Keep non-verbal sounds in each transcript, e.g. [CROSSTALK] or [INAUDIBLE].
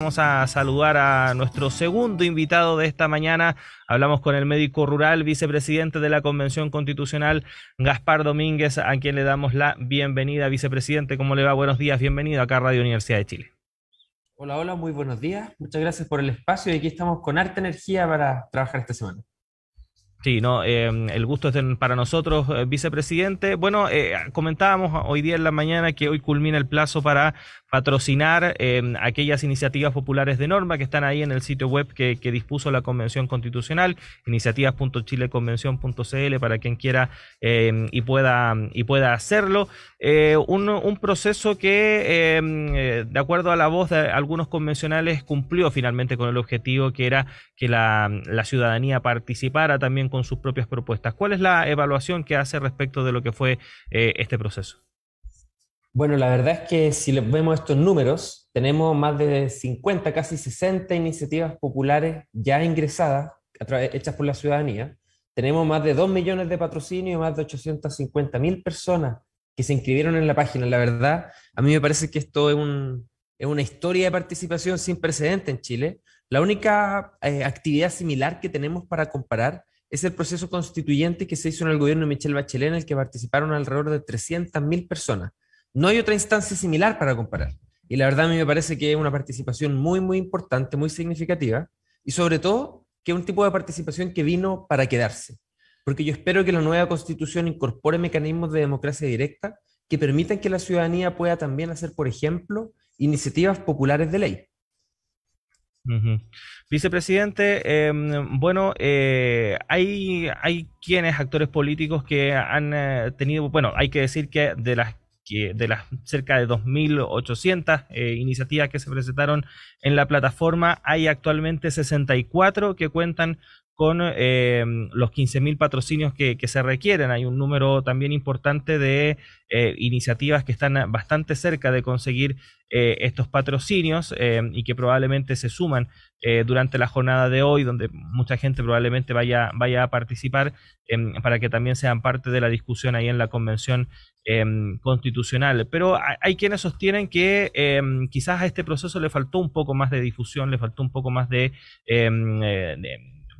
Vamos a saludar a nuestro segundo invitado de esta mañana. Hablamos con el médico rural, vicepresidente de la Convención Constitucional, Gaspar Domínguez, a quien le damos la bienvenida. Vicepresidente, ¿cómo le va? Buenos días, bienvenido acá a Radio Universidad de Chile. Hola, hola, muy buenos días. Muchas gracias por el espacio y aquí estamos con harta energía para trabajar esta semana. Sí, no, em, el gusto es para nosotros, eh, vicepresidente. Bueno, eh, comentábamos hoy día en la mañana que hoy culmina el plazo para patrocinar em, aquellas iniciativas populares de norma que están ahí en el sitio web que, dispuso la Convención Constitucional, iniciativas.chileconvención.cl para quien quiera em, y, pueda, y pueda hacerlo. Eh, un, proceso que, de acuerdo a la voz de algunos convencionales, cumplió finalmente con el objetivo que era que la ciudadanía participara también con sus propias propuestas. ¿Cuál es la evaluación que hace respecto de lo que fue eh, este proceso? Bueno, la verdad es que si vemos estos números, tenemos más de 50, casi 60 iniciativas populares ya ingresadas, hechas por la ciudadanía. Tenemos más de 2 millones de patrocinios y más de 850 mil personas que se inscribieron en la página. La verdad, a mí me parece que esto es, una historia de participación sin precedente en Chile. La única eh, actividad similar que tenemos para comparar es el proceso constituyente que se hizo en el gobierno de Michelle Bachelet, en el que participaron alrededor de 300.000 personas. No hay otra instancia similar para comparar. Y la verdad a mí me parece que es una participación muy, muy importante, muy significativa, y sobre todo que es un tipo de participación que vino para quedarse. Porque yo espero que la nueva constitución incorpore mecanismos de democracia directa que permitan que la ciudadanía pueda también hacer, por ejemplo, iniciativas populares de ley. Vicepresidente, em, bueno, eh, hay, hay quienes, actores políticos que han eh, tenido, bueno, hay que decir que de las de las cerca de 2.800 eh, iniciativas que se presentaron en la plataforma, hay actualmente 64 que cuentan con eh, los 15.000 patrocinios que, se requieren. Hay un número también importante de eh, iniciativas que están bastante cerca de conseguir eh, estos patrocinios eh, y que probablemente se suman durante la jornada de hoy, donde mucha gente probablemente vaya, vaya a participar em, para que también sean parte de la discusión ahí en la convención em, constitucional. Pero hay, quienes sostienen que em, quizás a este proceso le faltó un poco más de difusión, le faltó un poco más de,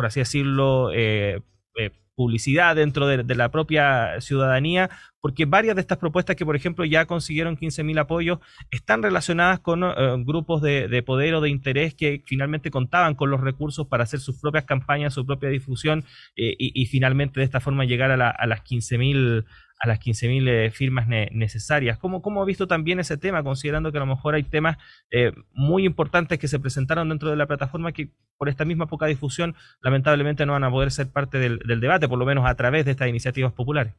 por así decirlo, eh, eh, publicidad dentro de, la propia ciudadanía, porque varias de estas propuestas que, por ejemplo, ya consiguieron 15.000 apoyos, están relacionadas con eh, grupos de, poder o de interés que finalmente contaban con los recursos para hacer sus propias campañas, su propia difusión y, finalmente de esta forma llegar a, a las 15.000 a las 15.000 eh, firmas necesarias. ¿Cómo, ha visto también ese tema, considerando que a lo mejor hay temas eh, muy importantes que se presentaron dentro de la plataforma que por esta misma poca difusión lamentablemente no van a poder ser parte del, del debate, por lo menos a través de estas iniciativas populares?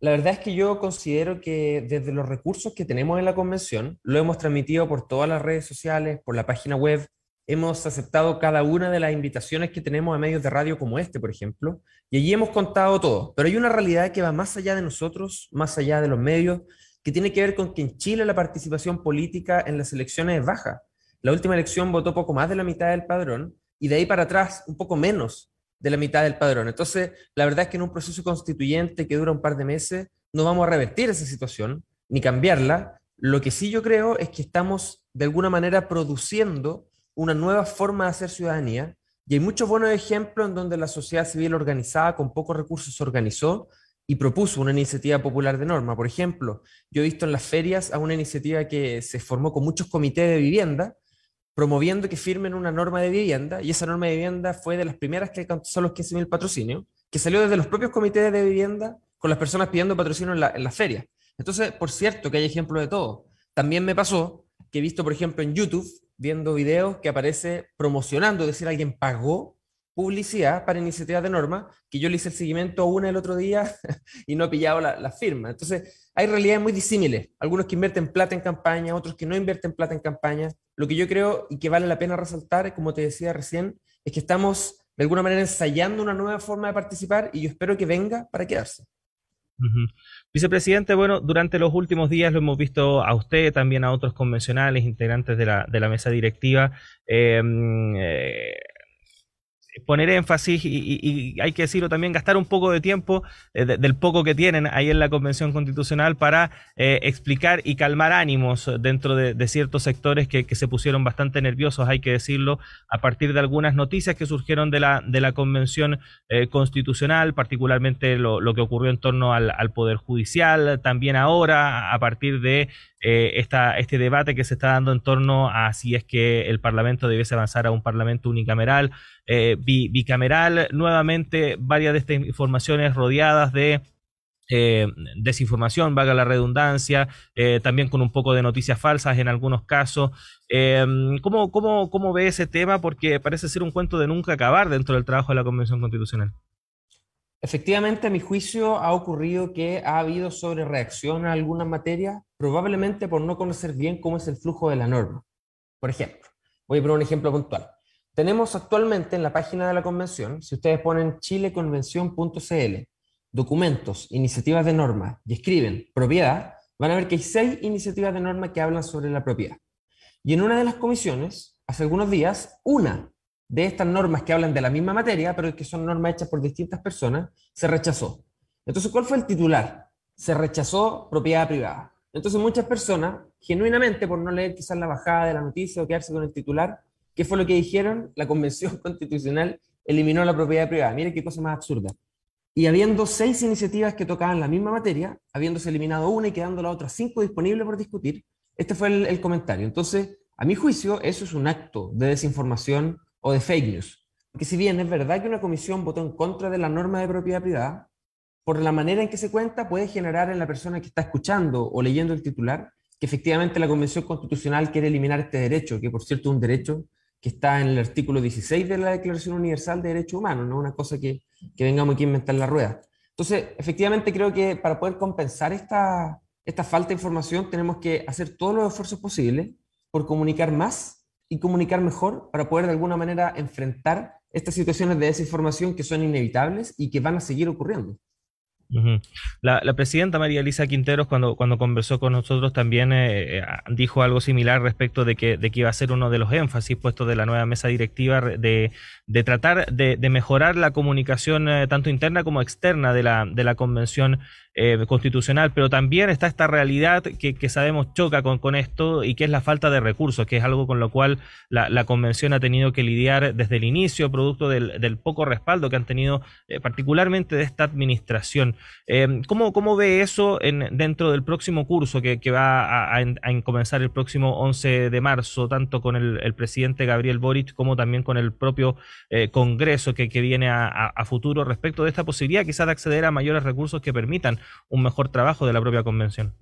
La verdad es que yo considero que desde los recursos que tenemos en la convención, lo hemos transmitido por todas las redes sociales, por la página web, hemos aceptado cada una de las invitaciones que tenemos a medios de radio como este, por ejemplo, y allí hemos contado todo. Pero hay una realidad que va más allá de nosotros, más allá de los medios, que tiene que ver con que en Chile la participación política en las elecciones es baja. La última elección votó poco más de la mitad del padrón y de ahí para atrás un poco menos de la mitad del padrón. Entonces, la verdad es que en un proceso constituyente que dura un par de meses, no vamos a revertir esa situación ni cambiarla. Lo que sí yo creo es que estamos de alguna manera produciendo una nueva forma de hacer ciudadanía y hay muchos buenos ejemplos en donde la sociedad civil organizada con pocos recursos se organizó y propuso una iniciativa popular de norma. Por ejemplo, yo he visto en las ferias a una iniciativa que se formó con muchos comités de vivienda promoviendo que firmen una norma de vivienda y esa norma de vivienda fue de las primeras que alcanzó los 15.000 patrocinios, que salió desde los propios comités de vivienda con las personas pidiendo patrocinio en, en las ferias. Entonces, por cierto que hay ejemplos de todo. También me pasó que he visto, por ejemplo, en YouTube viendo videos que aparece promocionando, es decir, alguien pagó publicidad para iniciativas de norma, que yo le hice el seguimiento a una el otro día [LAUGHS] y no he pillado la, la firma. Entonces, hay realidades muy disímiles. Algunos que invierten plata en campaña, otros que no invierten plata en campaña. Lo que yo creo y que vale la pena resaltar, como te decía recién, es que estamos de alguna manera ensayando una nueva forma de participar y yo espero que venga para quedarse. Vicepresidente, bueno, durante los últimos días lo hemos visto a usted, también a otros convencionales, integrantes de la, mesa directiva, em, eh, poner énfasis y, hay que decirlo también, gastar un poco de tiempo eh, del poco que tienen ahí en la Convención Constitucional para eh, explicar y calmar ánimos dentro de, ciertos sectores que, se pusieron bastante nerviosos, hay que decirlo, a partir de algunas noticias que surgieron de la, de la Convención eh, Constitucional, particularmente lo, lo, que ocurrió en torno al, al, Poder Judicial, también ahora a partir de esta, este debate que se está dando en torno a si es que el Parlamento debiese avanzar a un Parlamento unicameral. Eh, bicameral, nuevamente varias de estas informaciones rodeadas de eh, desinformación, vaga la redundancia, eh, también con un poco de noticias falsas en algunos casos. Em, ¿cómo, cómo, ve ese tema? Porque parece ser un cuento de nunca acabar dentro del trabajo de la Convención Constitucional. Efectivamente, a mi juicio, ha ocurrido que ha habido sobre reacción a algunas materias, probablemente por no conocer bien cómo es el flujo de la norma. Por ejemplo, voy a poner un ejemplo puntual. Tenemos actualmente en la página de la convención, si ustedes ponen chileconvención.cl, documentos, iniciativas de norma y escriben propiedad, van a ver que hay seis iniciativas de norma que hablan sobre la propiedad. Y en una de las comisiones, hace algunos días, una de estas normas que hablan de la misma materia, pero que son normas hechas por distintas personas, se rechazó. Entonces, ¿cuál fue el titular? Se rechazó propiedad privada. Entonces, muchas personas, genuinamente, por no leer quizás la bajada de la noticia o quedarse con el titular, ¿Qué fue lo que dijeron? La Convención [LAUGHS] Constitucional eliminó la propiedad privada. Miren qué cosa más absurda. Y habiendo seis iniciativas que tocaban la misma materia, habiéndose eliminado una y quedando la otra cinco disponibles por discutir, este fue el, el, comentario. Entonces, a mi juicio, eso es un acto de desinformación o de fake news. Porque si bien es verdad que una comisión votó en contra de la norma de propiedad privada, por la manera en que se cuenta puede generar en la persona que está escuchando o leyendo el titular que efectivamente la Convención Constitucional quiere eliminar este derecho, que por cierto es un derecho que está en el artículo 16 de la Declaración Universal de Derechos Humanos, no una cosa que, que vengamos aquí a inventar la rueda. Entonces, efectivamente creo que para poder compensar esta, esta falta de información tenemos que hacer todos los esfuerzos posibles por comunicar más y comunicar mejor para poder de alguna manera enfrentar estas situaciones de desinformación que son inevitables y que van a seguir ocurriendo. La, presidenta María Elisa Quinteros, cuando, conversó con nosotros, también eh, eh, dijo algo similar respecto de que, iba a ser uno de los énfasis puestos de la nueva mesa directiva de, tratar de, mejorar la comunicación eh, tanto interna como externa de la, de la convención eh, constitucional, pero también está esta realidad que, sabemos choca con, con, esto y que es la falta de recursos, que es algo con lo cual la, convención ha tenido que lidiar desde el inicio, producto del, poco respaldo que han tenido eh, particularmente de esta administración. Eh, ¿cómo, ve eso en, dentro del próximo curso que, va a, comenzar el próximo 11 de marzo, tanto con el, presidente Gabriel Boric como también con el propio Congreso que, viene a futuro respecto de esta posibilidad quizás de acceder a mayores recursos que permitan un mejor trabajo de la propia convención.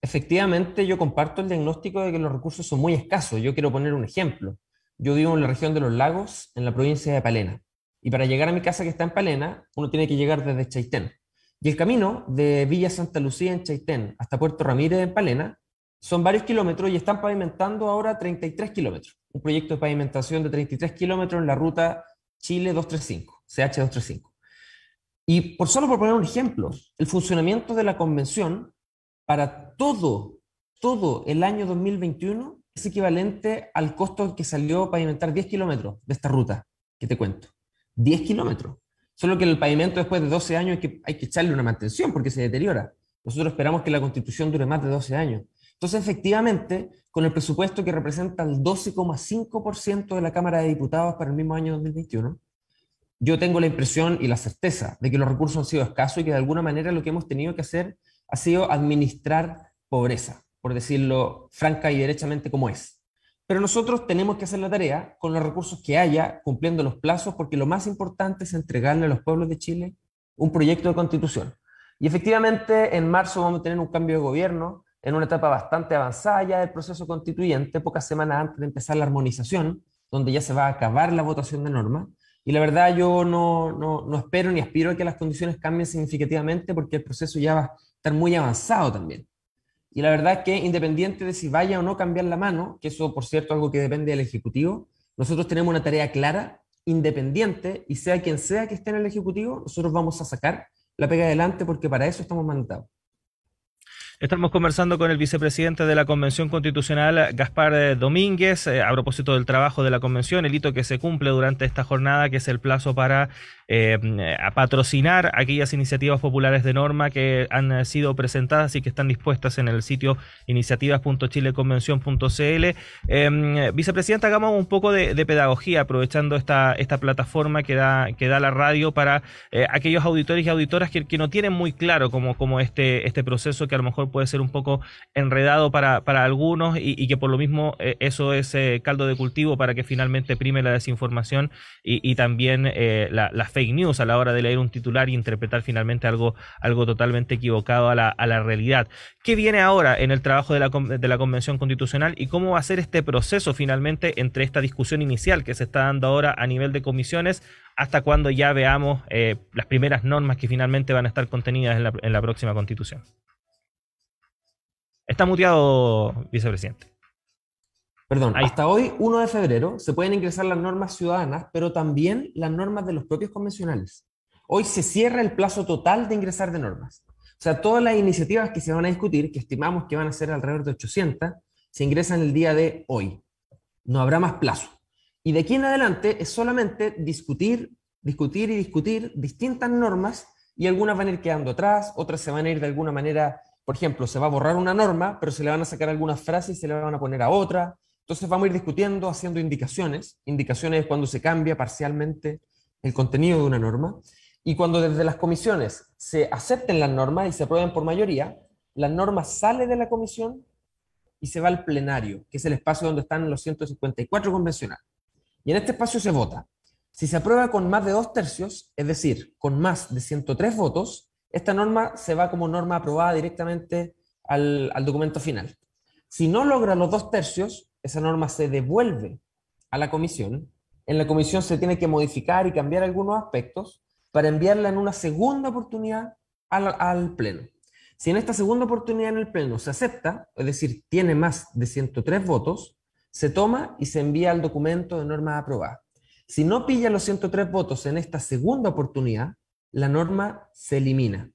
Efectivamente, yo comparto el diagnóstico de que los recursos son muy escasos. Yo quiero poner un ejemplo. Yo vivo en la región de los lagos, en la provincia de Palena. Y para llegar a mi casa que está en Palena, uno tiene que llegar desde Chaitén. Y el camino de Villa Santa Lucía en Chaitén hasta Puerto Ramírez en Palena son varios kilómetros y están pavimentando ahora 33 kilómetros. Un proyecto de pavimentación de 33 kilómetros en la ruta Chile 235, CH 235. Y por solo por poner un ejemplo, el funcionamiento de la convención para todo, todo el año 2021 es equivalente al costo que salió pavimentar 10 kilómetros de esta ruta que te cuento. 10 kilómetros. Solo que el pavimento después de 12 años hay que, hay que echarle una mantención porque se deteriora. Nosotros esperamos que la constitución dure más de 12 años. Entonces, efectivamente, con el presupuesto que representa el 12,5% de la Cámara de Diputados para el mismo año 2021, yo tengo la impresión y la certeza de que los recursos han sido escasos y que de alguna manera lo que hemos tenido que hacer ha sido administrar pobreza, por decirlo franca y derechamente como es. Pero nosotros tenemos que hacer la tarea con los recursos que haya, cumpliendo los plazos, porque lo más importante es entregarle a los pueblos de Chile un proyecto de constitución. Y efectivamente, en marzo vamos a tener un cambio de gobierno en una etapa bastante avanzada ya del proceso constituyente, pocas semanas antes de empezar la armonización, donde ya se va a acabar la votación de norma. Y la verdad yo no, espero ni aspiro a que las condiciones cambien significativamente porque el proceso ya va a estar muy avanzado también. Y la verdad es que independiente de si vaya o no cambiar la mano, que eso por cierto algo que depende del Ejecutivo, nosotros tenemos una tarea clara, independiente, y sea quien sea que esté en el Ejecutivo, nosotros vamos a sacar la pega adelante porque para eso estamos mandados. Estamos conversando con el vicepresidente de la Convención Constitucional, Gaspar eh, Domínguez, eh, a propósito del trabajo de la Convención, el hito que se cumple durante esta jornada, que es el plazo para eh, patrocinar aquellas iniciativas populares de norma que han sido presentadas y que están dispuestas en el sitio iniciativas.chileconvención.cl. Eh, em, vicepresidente, hagamos un poco de, pedagogía, aprovechando esta, esta plataforma que da, que da la radio para aquellos auditores y auditoras que, que, no tienen muy claro cómo, cómo este, este proceso que a lo mejor puede ser un poco enredado para, algunos y, que por lo mismo eh, eso es eh, caldo de cultivo para que finalmente prime la desinformación y, también eh, la, fake news a la hora de leer un titular y interpretar finalmente algo, algo totalmente equivocado a la, a la realidad. ¿Qué viene ahora en el trabajo de la, de la Convención Constitucional y cómo va a ser este proceso finalmente entre esta discusión inicial que se está dando ahora a nivel de comisiones hasta cuando ya veamos eh, las primeras normas que finalmente van a estar contenidas en la, en la próxima constitución. Está muteado, vicepresidente. Perdón, hasta hoy, 1 de febrero, se pueden ingresar las normas ciudadanas, pero también las normas de los propios convencionales. Hoy se cierra el plazo total de ingresar de normas. O sea, todas las iniciativas que se van a discutir, que estimamos que van a ser alrededor de 800, se ingresan el día de hoy. No habrá más plazo. Y de aquí en adelante es solamente discutir, discutir y discutir distintas normas y algunas van a ir quedando atrás, otras se van a ir de alguna manera por ejemplo, se va a borrar una norma, pero se le van a sacar algunas frases y se le van a poner a otra. Entonces vamos a ir discutiendo, haciendo indicaciones. Indicaciones es cuando se cambia parcialmente el contenido de una norma. Y cuando desde las comisiones se acepten las normas y se aprueben por mayoría, la norma sale de la comisión y se va al plenario, que es el espacio donde están los 154 convencionales. Y en este espacio se vota. Si se aprueba con más de dos tercios, es decir, con más de 103 votos, esta norma se va como norma aprobada directamente al, documento final. Si no logra los dos tercios, esa norma se devuelve a la comisión. En la comisión se tiene que modificar y cambiar algunos aspectos para enviarla en una segunda oportunidad al, al, Pleno. Si en esta segunda oportunidad en el Pleno se acepta, es decir, tiene más de 103 votos, se toma y se envía al documento de norma aprobada. Si no pilla los 103 votos en esta segunda oportunidad, la norma se elimina.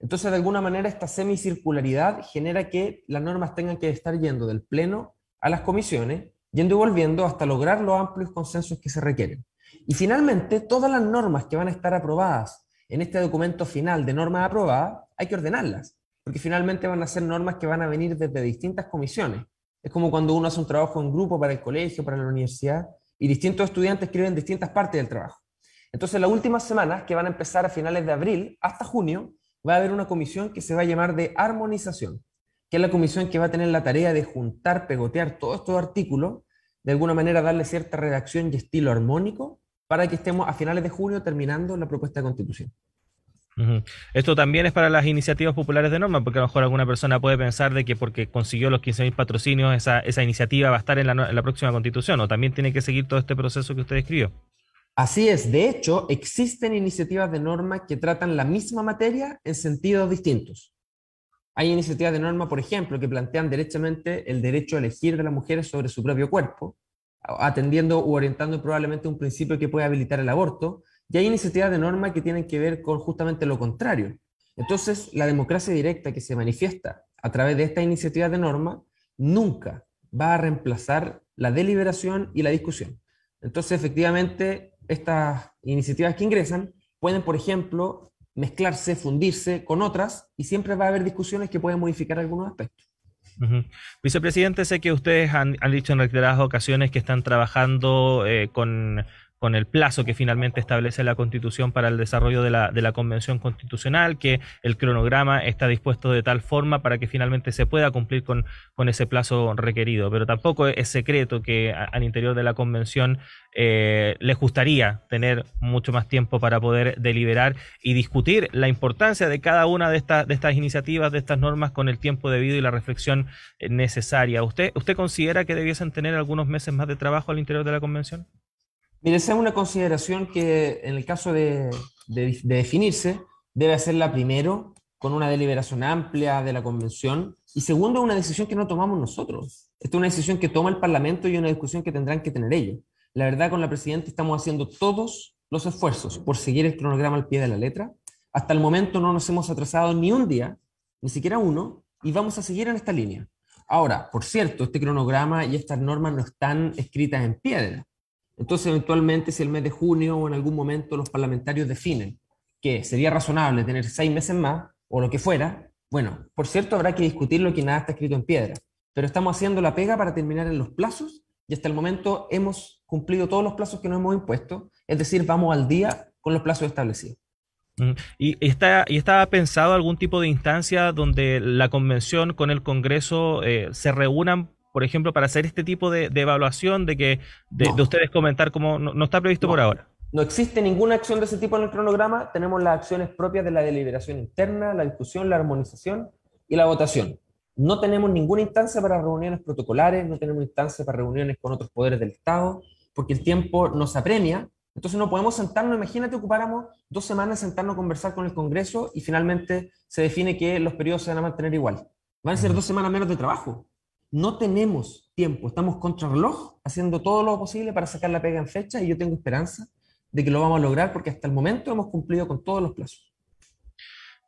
Entonces, de alguna manera, esta semicircularidad genera que las normas tengan que estar yendo del Pleno a las comisiones, yendo y volviendo hasta lograr los amplios consensos que se requieren. Y finalmente, todas las normas que van a estar aprobadas en este documento final de normas aprobadas, hay que ordenarlas, porque finalmente van a ser normas que van a venir desde distintas comisiones. Es como cuando uno hace un trabajo en grupo para el colegio, para la universidad, y distintos estudiantes escriben distintas partes del trabajo. Entonces, las últimas semanas, que van a empezar a finales de abril hasta junio, va a haber una comisión que se va a llamar de armonización, que es la comisión que va a tener la tarea de juntar, pegotear todos estos artículos, de alguna manera darle cierta redacción y estilo armónico para que estemos a finales de junio terminando la propuesta de constitución. Esto también es para las iniciativas populares de norma, porque a lo mejor alguna persona puede pensar de que porque consiguió los 15.000 patrocinios, esa, esa, iniciativa va a estar en la, en la, próxima constitución, o también tiene que seguir todo este proceso que usted describió. Así es, de hecho, existen iniciativas de norma que tratan la misma materia en sentidos distintos. Hay iniciativas de norma, por ejemplo, que plantean derechamente el derecho a elegir de las mujeres sobre su propio cuerpo, atendiendo u orientando probablemente un principio que puede habilitar el aborto, y hay iniciativas de norma que tienen que ver con justamente lo contrario. Entonces, la democracia directa que se manifiesta a través de esta iniciativa de norma nunca va a reemplazar la deliberación y la discusión. Entonces, efectivamente, estas iniciativas que ingresan pueden, por ejemplo, mezclarse, fundirse con otras y siempre va a haber discusiones que pueden modificar algunos aspectos. Vicepresidente, sé que ustedes han, dicho en reiteradas ocasiones que están trabajando eh, con con el plazo que finalmente establece la Constitución para el desarrollo de la, de la, Convención Constitucional, que el cronograma está dispuesto de tal forma para que finalmente se pueda cumplir con, ese plazo requerido. Pero tampoco es secreto que al interior de la Convención eh, les gustaría tener mucho más tiempo para poder deliberar y discutir la importancia de cada una de, estas de estas iniciativas, de estas normas, con el tiempo debido y la reflexión eh, necesaria. ¿Usted, ¿Usted considera que debiesen tener algunos meses más de trabajo al interior de la Convención? Mire, esa es una consideración que en el caso de, definirse debe hacerla primero con una deliberación amplia de la convención y segundo una decisión que no tomamos nosotros. Esta es una decisión que toma el Parlamento y una discusión que tendrán que tener ellos. La verdad, con la Presidenta estamos haciendo todos los esfuerzos por seguir el cronograma al pie de la letra. Hasta el momento no nos hemos atrasado ni un día, ni siquiera uno, y vamos a seguir en esta línea. Ahora, por cierto, este cronograma y estas normas no están escritas en piedra. Entonces, eventualmente, si el mes de junio o en algún momento los parlamentarios definen que sería razonable tener seis meses más o lo que fuera, bueno, por cierto, habrá que discutirlo lo que nada está escrito en piedra, pero estamos haciendo la pega para terminar en los plazos y hasta el momento hemos cumplido todos los plazos que nos hemos impuesto, es decir, vamos al día con los plazos establecidos. Mm, ¿Y está, pensado algún tipo de instancia donde la convención con el Congreso eh, se reúnan por ejemplo, para hacer este tipo de, evaluación de que de, ustedes comentar cómo no, está previsto por ahora? No existe ninguna acción de ese tipo en el cronograma. Tenemos las acciones propias de la deliberación interna, la discusión, la armonización y la votación. No tenemos ninguna instancia para reuniones protocolares, no tenemos instancia para reuniones con otros poderes del Estado, porque el tiempo nos apremia. Entonces no podemos sentarnos, imagínate, ocupáramos dos semanas sentarnos a conversar con el Congreso y finalmente se define que los periodos se van a mantener igual. Van a ser dos semanas menos de trabajo no tenemos tiempo, estamos contra reloj, haciendo todo lo posible para sacar la pega en fecha y yo tengo esperanza de que lo vamos a lograr porque hasta el momento hemos cumplido con todos los plazos.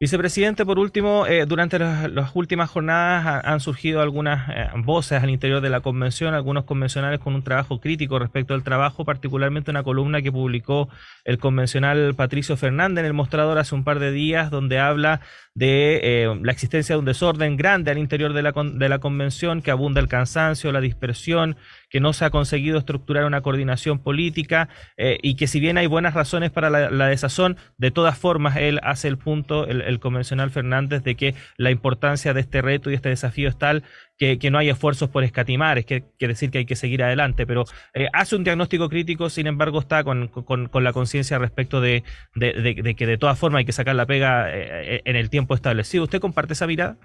Vicepresidente, por último, eh, durante las, últimas jornadas han surgido algunas eh, voces al interior de la convención, algunos convencionales con un trabajo crítico respecto al trabajo, particularmente una columna que publicó el convencional Patricio Fernández en el mostrador hace un par de días, donde habla de eh, la existencia de un desorden grande al interior de la convención que abunda el cansancio, la dispersión, que no se ha conseguido estructurar una coordinación política eh, y que si bien hay buenas razones para la, desazón, de todas formas él hace el punto, el, convencional Fernández, de que la importancia de este reto y este desafío es tal que, no hay esfuerzos por escatimar, es que, decir que hay que seguir adelante, pero eh, hace un diagnóstico crítico, sin embargo está con, la conciencia respecto de, que de todas formas hay que sacar la pega eh, en el tiempo establecido. ¿Usted comparte esa mirada?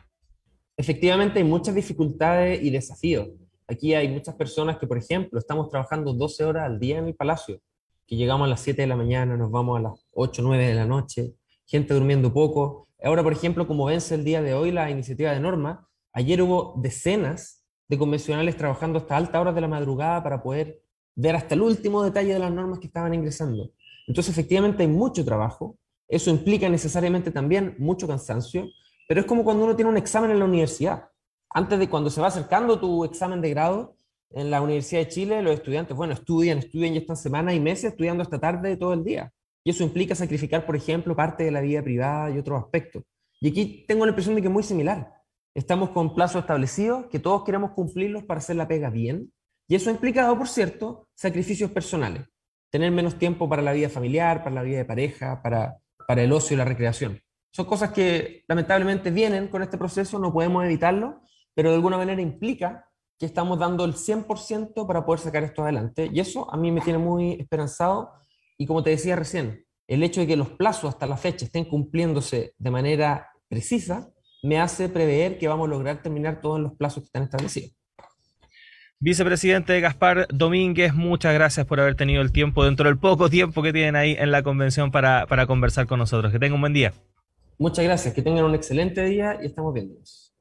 Efectivamente, hay muchas dificultades y desafíos. Aquí hay muchas personas que, por ejemplo, estamos trabajando 12 horas al día en el palacio, que llegamos a las 7 de la mañana, nos vamos a las 8, 9 de la noche, gente durmiendo poco. Ahora, por ejemplo, como vence el día de hoy la iniciativa de norma, ayer hubo decenas de convencionales trabajando hasta altas horas de la madrugada para poder ver hasta el último detalle de las normas que estaban ingresando. Entonces, efectivamente, hay mucho trabajo. Eso implica necesariamente también mucho cansancio, pero es como cuando uno tiene un examen en la universidad antes de cuando se va acercando tu examen de grado en la Universidad de Chile, los estudiantes, bueno, estudian, estudian y están semanas y meses estudiando hasta tarde todo el día. Y eso implica sacrificar, por ejemplo, parte de la vida privada y otros aspectos. Y aquí tengo la impresión de que es muy similar. Estamos con plazos establecidos, que todos queremos cumplirlos para hacer la pega bien. Y eso ha implicado, por cierto, sacrificios personales. Tener menos tiempo para la vida familiar, para la vida de pareja, para, para el ocio y la recreación. Son cosas que lamentablemente vienen con este proceso, no podemos evitarlo, pero de alguna manera implica que estamos dando el 100% para poder sacar esto adelante. Y eso a mí me tiene muy esperanzado. Y como te decía recién, el hecho de que los plazos hasta la fecha estén cumpliéndose de manera precisa, me hace prever que vamos a lograr terminar todos los plazos que están establecidos. Vicepresidente Gaspar Domínguez, muchas gracias por haber tenido el tiempo dentro del poco tiempo que tienen ahí en la convención para, conversar con nosotros. Que tengan un buen día. Muchas gracias, que tengan un excelente día y estamos viéndonos.